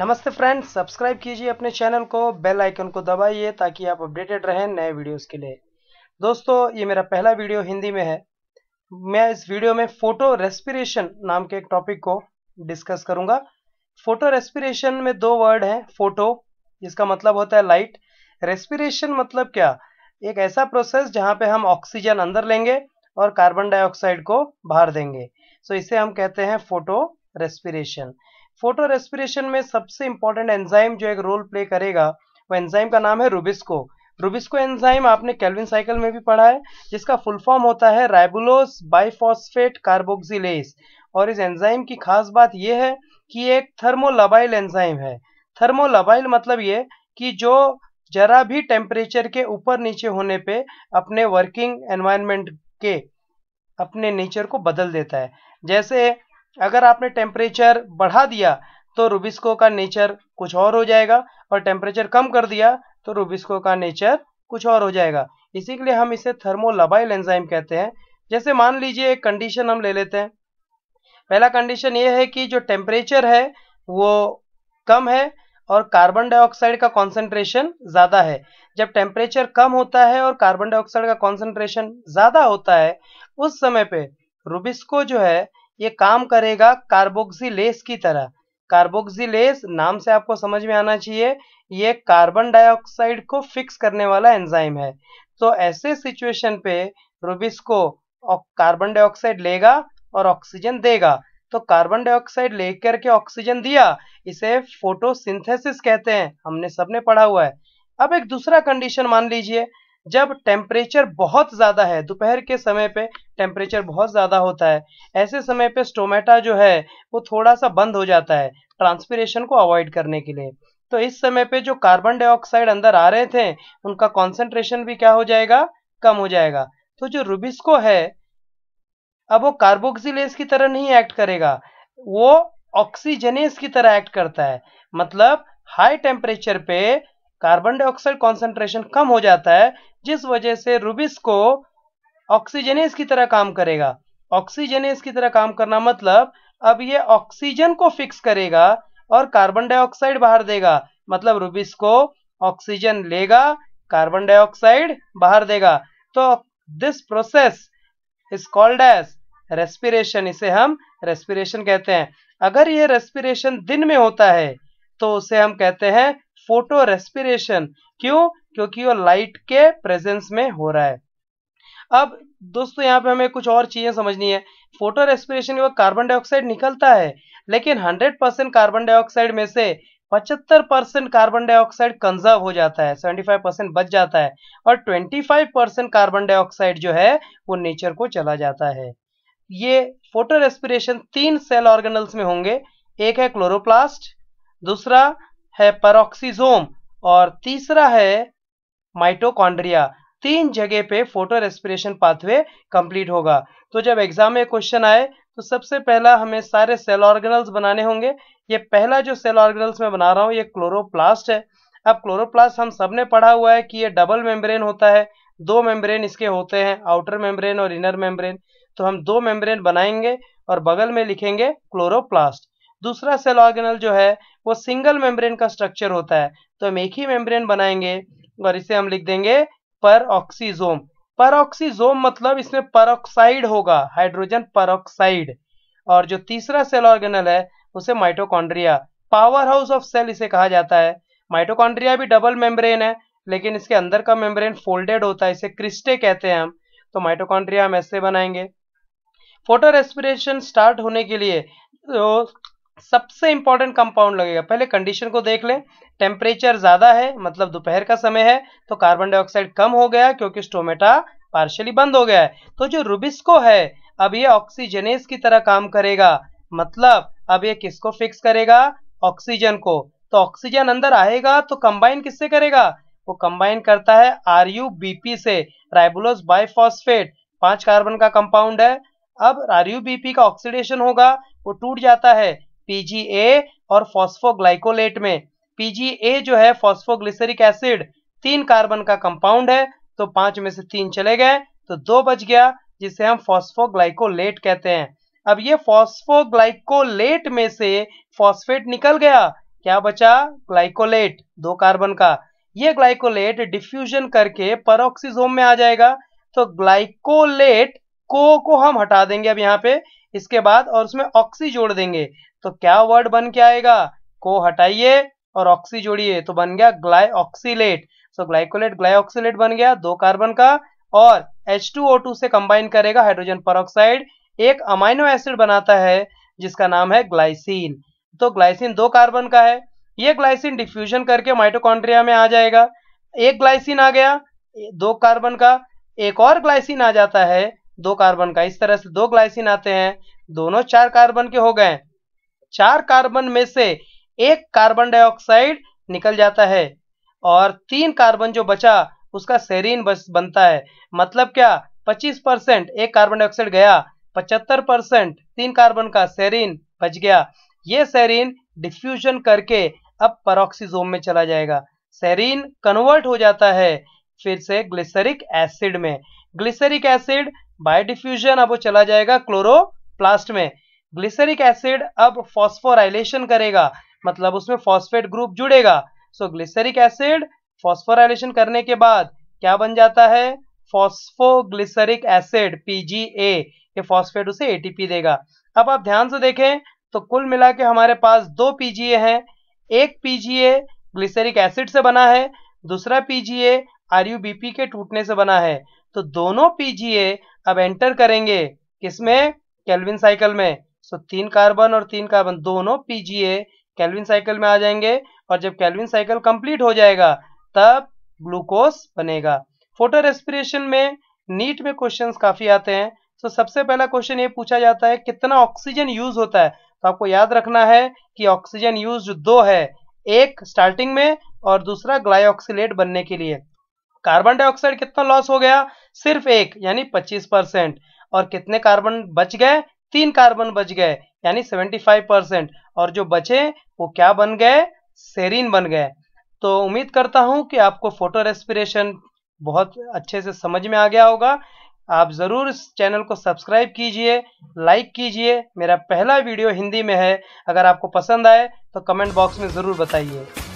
नमस्ते friends subscribe कीजिए अपने चैनल को बेल आइकन को दबाइए ताकि आप अपडेटेड रहें नए वीडियोस के लिए दोस्तों ये मेरा पहला वीडियो हिंदी में है मैं इस वीडियो में फोटो रेस्पिरेशन नाम के एक टॉपिक को डिस्कस करूंगा फोटो रेस्पिरेशन में दो वर्ड हैं फोटो जिसका मतलब होता है लाइट रेस्पिरेशन मतलब क्या एक ऐसा प्रोसेस जहाँ पे हम ऑक्सीजन अंदर लेंगे और कार्बन डाइऑक्साइड को बाहर देंगे सो इसे हम कहते हैं फोटो रेस्पिरेशन फोटो रेस्पिरेशन में सबसे इंपॉर्टेंट एंजाइम जो एक रोल प्ले करेगा वो एंजाइम का नाम है रूबिस्को रूबिस्को एंजाइम आपने कैलविन साइकिल में भी पढ़ा है जिसका फुल फॉर्म होता है राइबुलोस बाइफॉस्फेट कार्बोक्सिलेस और इस एंजाइम की खास बात यह है कि एक थर्मोलबाइल एंजाइम है थर्मोलबाइल मतलब ये कि जो जरा भी टेम्परेचर के ऊपर नीचे होने पे अपने वर्किंग एनवायरमेंट के अपने नेचर को बदल देता है जैसे अगर आपने टेम्परेचर बढ़ा दिया तो रुबिस्को का नेचर कुछ और हो जाएगा और टेम्परेचर कम कर दिया तो रुबिस्को का नेचर कुछ और हो जाएगा इसी के लिए हम इसे थर्मोलबाइल एंजाइम कहते हैं जैसे मान लीजिए एक कंडीशन हम ले लेते हैं पहला कंडीशन ये है कि जो टेम्परेचर है वो कम है और कार्बन डाइऑक्साइड का कॉन्सेंट्रेशन ज़्यादा है जब टेम्परेचर कम होता है और कार्बन डाइऑक्साइड का कॉन्सेंट्रेशन ज़्यादा होता है उस समय पे रुबिस्को जो है ये काम करेगा कार्बोक्सिलेस की तरह कार्बोक्सिलेस नाम से आपको समझ में आना चाहिए ये कार्बन डाइऑक्साइड को फिक्स करने वाला एंजाइम है तो ऐसे सिचुएशन पे को कार्बन डाइऑक्साइड लेगा और ऑक्सीजन देगा तो कार्बन डाइऑक्साइड लेकर के ऑक्सीजन दिया इसे फोटोसिंथेसिस कहते हैं हमने सबने पढ़ा हुआ है अब एक दूसरा कंडीशन मान लीजिए जब टेम्परेचर बहुत ज़्यादा है दोपहर के समय पे टेम्परेचर बहुत ज़्यादा होता है ऐसे समय पे स्टोमेटा जो है वो थोड़ा सा बंद हो जाता है ट्रांसपीरेशन को अवॉइड करने के लिए तो इस समय पे जो कार्बन डाइऑक्साइड अंदर आ रहे थे उनका कॉन्सेंट्रेशन भी क्या हो जाएगा कम हो जाएगा तो जो रूबिस्को है अब वो कार्बोक्सिलेस की तरह नहीं एक्ट करेगा वो ऑक्सीजनेस की तरह एक्ट करता है मतलब हाई टेम्परेचर पे कार्बन डाइऑक्साइड कॉन्सेंट्रेशन कम हो जाता है जिस वजह से रूबिस को ऑक्सीजनेस की तरह काम करेगा ऑक्सीजनेस की तरह काम करना मतलब अब ये ऑक्सीजन को फिक्स करेगा और कार्बन डाइऑक्साइड बाहर देगा मतलब रूबिस को ऑक्सीजन लेगा कार्बन डाइऑक्साइड बाहर देगा तो this process is called as respiration इसे हम रेस्पिरेशन कहते हैं अगर ये रेस्पिरेशन दिन में होता है तो उसे हम कहते हैं फोटो रेस्पिरेशन क्यों क्योंकि वो लाइट के प्रेजेंस में हो रहा है अब दोस्तों यहाँ पे हमें कुछ और चीज़ें समझनी है फोटो रेस्पिरेशन के कार्बन डाइऑक्साइड निकलता है लेकिन 100 परसेंट कार्बन डाइऑक्साइड में से 75 परसेंट कार्बन डाइऑक्साइड कंजर्व हो जाता है 75 परसेंट बच जाता है और 25 परसेंट कार्बन डाइऑक्साइड जो है वो नेचर को चला जाता है ये फोटो रेस्पिरेशन तीन सेल ऑर्गेनल्स में होंगे एक है क्लोरोप्लास्ट दूसरा है परोक्सीजोम और तीसरा है माइटोकॉन्ड्रिया तीन जगह पे फोटो रेस्पिरेशन पाथवे कंप्लीट होगा तो जब एग्जाम में क्वेश्चन आए तो सबसे पहला हमें सारे सेल ऑर्गेनल्स बनाने होंगे ये पहला जो सेल ऑर्गेनल्स मैं बना रहा हूँ ये क्लोरोप्लास्ट है अब क्लोरोप्लास्ट हम सबने पढ़ा हुआ है कि ये डबल मेम्ब्रेन होता है दो मेम्ब्रेन इसके होते हैं आउटर मेम्ब्रेन और इनर मेम्ब्रेन तो हम दो मेम्ब्रेन बनाएंगे और बगल में लिखेंगे क्लोरोप्लास्ट दूसरा सेल ऑर्गेनल जो है वो सिंगल मेम्ब्रेन का स्ट्रक्चर होता है तो हम एक ही मेम्ब्रेन बनाएंगे और इसे हम लिख देंगे पर ऑक्सीजोम परऑक्सीजोम मतलब इसमें परऑक्साइड होगा हाइड्रोजन परऑक्साइड और जो तीसरा सेल ऑर्गेनल है उसे mitochondria powerhouse of cell इसे कहा जाता है माइटोकॉन्ड्रिया भी डबल मेम्ब्रेन है लेकिन इसके अंदर का मेम्ब्रेन फोल्डेड होता है इसे क्रिस्टे कहते हैं हम तो माइटोकॉन्ड्रिया हम ऐसे बनाएंगे फोटो रेस्पिरेशन स्टार्ट होने के लिए जो तो सबसे इंपॉर्टेंट कंपाउंड लगेगा पहले कंडीशन को देख लें टेम्परेचर ज़्यादा है मतलब दोपहर का समय है तो कार्बन डाइऑक्साइड कम हो गया क्योंकि स्टोमेटा पार्शली बंद हो गया है तो जो रुबिस्को है अब ये ऑक्सीजनेस की तरह काम करेगा मतलब अब ये किसको फिक्स करेगा ऑक्सीजन को तो ऑक्सीजन अंदर आएगा तो कंबाइन किससे करेगा वो कंबाइन करता है आर यू बी पी से राइबुलोस बाइफॉस्फेट पांच कार्बन का कंपाउंड है अब आर यू बी पी का ऑक्सीडेशन होगा वो टूट जाता है पीजीए और फॉस्फोग्लाइकोलेट में पीजीए जो है फॉस्फोग्लिसरिक एसिड तीन कार्बन का कंपाउंड है तो पांच में से तीन चले गए तो दो बच गया जिसे हम फॉस्फोग्लाइकोलेट कहते हैं अब ये फॉस्फोग्लाइकोलेट में से फॉस्फेट निकल गया क्या बचा ग्लाइकोलेट दो कार्बन का ये ग्लाइकोलेट डिफ्यूजन करके परोक्सीजोम में आ जाएगा तो ग्लाइकोलेट को को हम हटा देंगे अब यहाँ पे इसके बाद और उसमें ऑक्सी जोड़ देंगे तो क्या वर्ड बन के आएगा को हटाइए और ऑक्सी जोड़िए तो बन गया ग्लाइऑक्सीलेट सो ग्लाइकोलेट ग्लाइऑक्सीलेट बन गया दो कार्बन का और H2O2 से कंबाइन करेगा हाइड्रोजन परोक्साइड एक अमाइनो एसिड बनाता है जिसका नाम है ग्लाइसिन तो ग्लाइसिन दो कार्बन का है ये ग्लाइसिन डिफ्यूजन करके माइटोकॉन्ड्रिया में आ जाएगा एक ग्लाइसिन आ गया दो कार्बन का एक और ग्लाइसिन आ जाता है दो कार्बन का इस तरह से दो ग्लाइसिन आते हैं दोनों चार कार्बन के हो गए चार कार्बन में से एक कार्बन डाइऑक्साइड निकल जाता है और तीन कार्बन जो बचा उसका सेरीन बस बनता है मतलब क्या 25 परसेंट एक कार्बन डाइऑक्साइड गया 75 परसेंट तीन कार्बन का सेरीन बच गया ये सेरीन डिफ्यूजन करके अब परोक्सीजोम में चला जाएगा सेरीन कन्वर्ट हो जाता है फिर से ग्लिसरिक एसिड में ग्लिसरिक एसिड बाय डिफ्यूजन अब वो चला जाएगा क्लोरोप्लास्ट में ग्लिसरिक एसिड अब फॉस्फोराइलेशन करेगा मतलब उसमें फॉस्फेट ग्रुप जुड़ेगा सो ग्लिसरिक एसिड फॉस्फोराइलेशन करने के बाद क्या बन जाता है फॉस्फोग्लिसरिक एसिड पीजीए ये फॉस्फेट उसे एटीपी देगा अब आप ध्यान से देखें तो कुल मिला के हमारे पास दो पीजीए हैं एक पीजीए ग्लिसरिक एसिड से बना है दूसरा पीजीए आरयूबीपी के टूटने से बना है तो दोनों पीजीए अब एंटर करेंगे किसमें कैलविन साइकिल में सो तीन कार्बन और तीन कार्बन दोनों पीजीए कैलविन साइकिल में आ जाएंगे और जब कैलविन साइकिल कंप्लीट हो जाएगा तब ग्लूकोज बनेगा फोटो रेस्पिरेशन में नीट में क्वेश्चंस काफी आते हैं तो सबसे पहला क्वेश्चन ये पूछा जाता है कितना ऑक्सीजन यूज होता है तो आपको याद रखना है कि ऑक्सीजन यूज दो है एक स्टार्टिंग में और दूसरा ग्लाइऑक्सीलेट बनने के लिए कार्बन डाइऑक्साइड कितना लॉस हो गया सिर्फ एक यानी पच्चीस परसेंट और कितने कार्बन बच गए तीन कार्बन बच गए यानी सेवेंटी फाइव परसेंट और जो बचे वो क्या बन गए सेरीन बन गए तो उम्मीद करता हूँ कि आपको फोटो रेस्पिरेशन बहुत अच्छे से समझ में आ गया होगा आप ज़रूर इस चैनल को सब्सक्राइब कीजिए लाइक कीजिए मेरा पहला वीडियो हिंदी में है अगर आपको पसंद आए तो कमेंट बॉक्स में ज़रूर बताइए